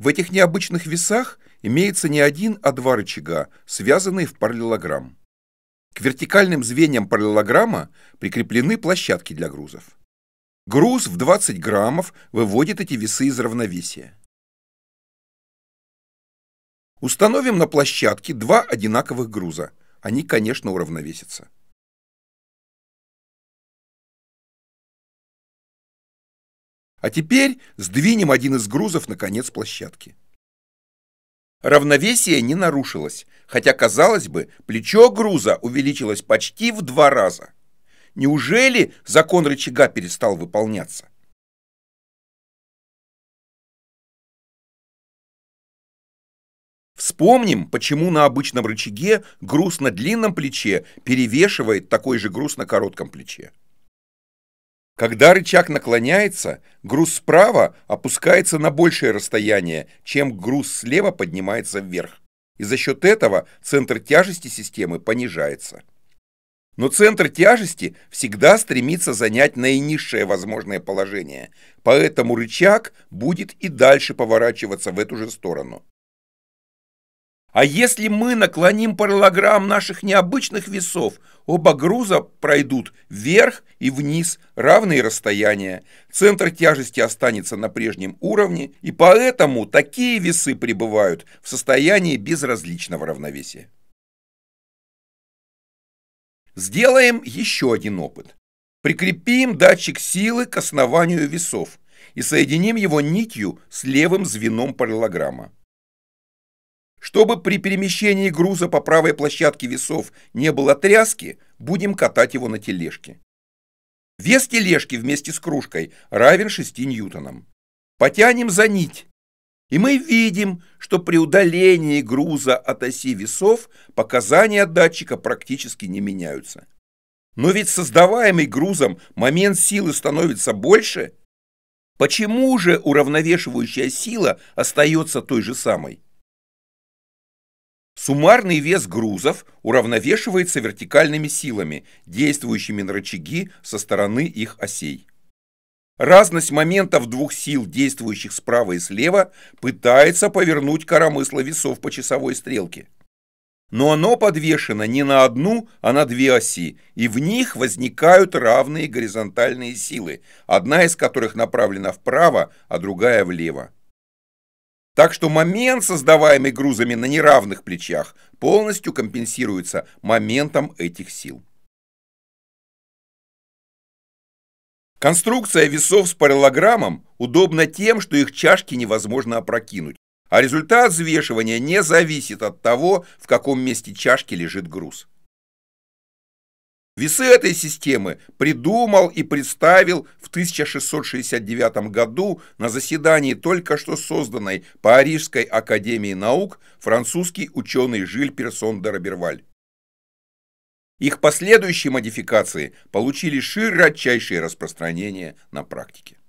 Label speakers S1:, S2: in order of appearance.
S1: В этих необычных весах имеется не один, а два рычага, связанные в параллелограмм. К вертикальным звеньям параллелограмма прикреплены площадки для грузов. Груз в 20 граммов выводит эти весы из равновесия. Установим на площадке два одинаковых груза. Они, конечно,
S2: уравновесятся.
S1: А теперь сдвинем один из грузов на конец площадки. Равновесие не нарушилось, хотя, казалось бы, плечо груза увеличилось почти в два раза. Неужели закон рычага перестал
S2: выполняться?
S1: Вспомним, почему на обычном рычаге груз на длинном плече перевешивает такой же груз на коротком плече. Когда рычаг наклоняется, груз справа опускается на большее расстояние, чем груз слева поднимается вверх. И за счет этого центр тяжести системы понижается. Но центр тяжести всегда стремится занять наинизшее возможное положение, поэтому рычаг будет и дальше поворачиваться в эту же сторону. А если мы наклоним параллограмм наших необычных весов, оба груза пройдут вверх и вниз равные расстояния. Центр тяжести останется на прежнем уровне, и поэтому такие весы пребывают в состоянии безразличного равновесия. Сделаем еще один опыт. Прикрепим датчик силы к основанию весов и соединим его нитью с левым звеном параллограмма. Чтобы при перемещении груза по правой площадке весов не было тряски, будем катать его на тележке. Вес тележки вместе с кружкой равен 6 ньютонам. Потянем за нить. И мы видим, что при удалении груза от оси весов показания датчика практически не меняются. Но ведь создаваемый грузом момент силы становится больше. Почему же уравновешивающая сила остается той же самой? Суммарный вес грузов уравновешивается вертикальными силами, действующими на рычаги со стороны их осей. Разность моментов двух сил, действующих справа и слева, пытается повернуть коромысло весов по часовой стрелке. Но оно подвешено не на одну, а на две оси, и в них возникают равные горизонтальные силы, одна из которых направлена вправо, а другая влево. Так что момент, создаваемый грузами на неравных плечах, полностью компенсируется моментом этих сил. Конструкция весов с параллограммом удобна тем, что их чашки невозможно опрокинуть, а результат взвешивания не зависит от того, в каком месте чашки лежит груз. Весы этой системы придумал и представил в 1669 году на заседании только что созданной Парижской академии наук французский ученый Жиль Персон де Роберваль. Их последующие модификации получили широчайшее распространение на практике.